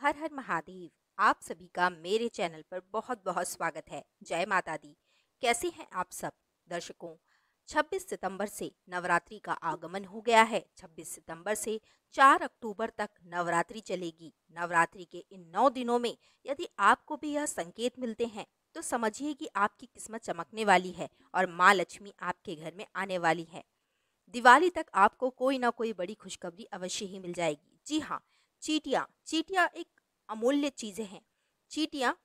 हर हर महादेव आप सभी का मेरे चैनल पर बहुत बहुत स्वागत है जय माता दी कैसे हैं आप सब दर्शकों 26 सितंबर से नवरात्रि का आगमन हो गया है 26 सितंबर से 4 अक्टूबर तक नवरात्रि चलेगी नवरात्रि के इन नौ दिनों में यदि आपको भी यह संकेत मिलते हैं तो समझिए कि आपकी किस्मत चमकने वाली है और माँ लक्ष्मी आपके घर में आने वाली है दिवाली तक आपको कोई ना कोई बड़ी खुशखबरी अवश्य ही मिल जाएगी जी हाँ चीटियाँ चीटियाँ एक अमूल्य चीज़ें हैं चीटियाँ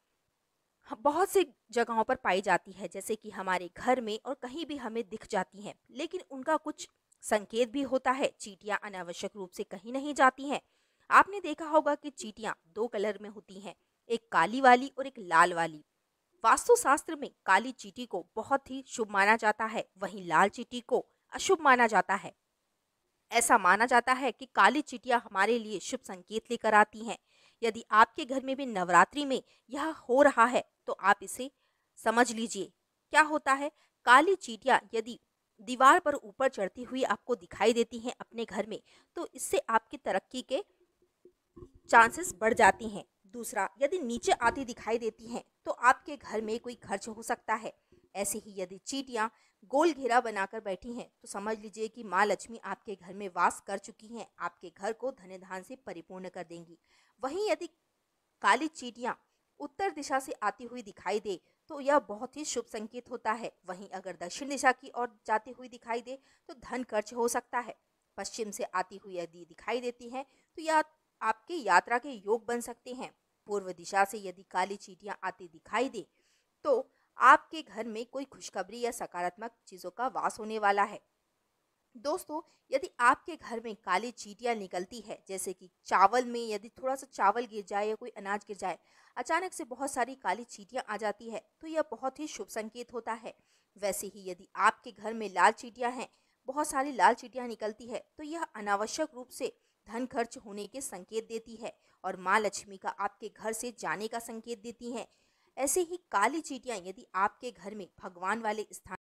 बहुत से जगहों पर पाई जाती है जैसे कि हमारे घर में और कहीं भी हमें दिख जाती हैं लेकिन उनका कुछ संकेत भी होता है चीटियाँ अनावश्यक रूप से कहीं नहीं जाती हैं आपने देखा होगा कि चीटियाँ दो कलर में होती हैं एक काली वाली और एक लाल वाली वास्तुशास्त्र में काली चीटी को बहुत ही शुभ माना जाता है वहीं लाल चीटी को अशुभ माना जाता है ऐसा माना जाता है कि काली चिटिया हमारे लिए शुभ संकेत लेकर आती हैं यदि आपके घर में भी नवरात्रि में यह हो रहा है तो आप इसे समझ लीजिए क्या होता है काली चीटियाँ यदि दीवार पर ऊपर चढ़ती हुई आपको दिखाई देती हैं अपने घर में तो इससे आपकी तरक्की के चांसेस बढ़ जाती हैं दूसरा यदि नीचे आती दिखाई देती हैं तो आपके घर में कोई खर्च हो सकता है ऐसे ही यदि चीटियाँ गोल घेरा बनाकर बैठी हैं तो समझ लीजिए कि माँ लक्ष्मी आपके घर में वास कर चुकी हैं आपके घर को धन धान से परिपूर्ण कर देंगी वहीं यदि काली चीटियाँ उत्तर दिशा से आती हुई दिखाई दे तो यह बहुत ही शुभ संकेत होता है वहीं अगर दक्षिण दिशा की ओर जाती हुई दिखाई दे तो धन खर्च हो सकता है पश्चिम से आती हुई यदि दिखाई देती हैं तो यह आपके यात्रा के योग बन सकते हैं पूर्व दिशा से यदि काली चीटियाँ आती दिखाई दे तो आपके घर में कोई खुशखबरी या सकारात्मक चीज़ों का वास होने वाला है दोस्तों यदि आपके घर में काली चीटियाँ निकलती है जैसे कि चावल में यदि थोड़ा सा चावल गिर जाए या कोई अनाज गिर जाए अचानक से बहुत सारी काली चीटियाँ आ जाती है तो यह बहुत ही शुभ संकेत होता है वैसे ही यदि आपके घर में लाल चीटियाँ हैं बहुत सारी लाल चीटियाँ निकलती है तो यह अनावश्यक रूप से धन खर्च होने के संकेत देती है और माँ लक्ष्मी का आपके घर से जाने का संकेत देती हैं ऐसे ही काली चीटियाँ यदि आपके घर में भगवान वाले स्थान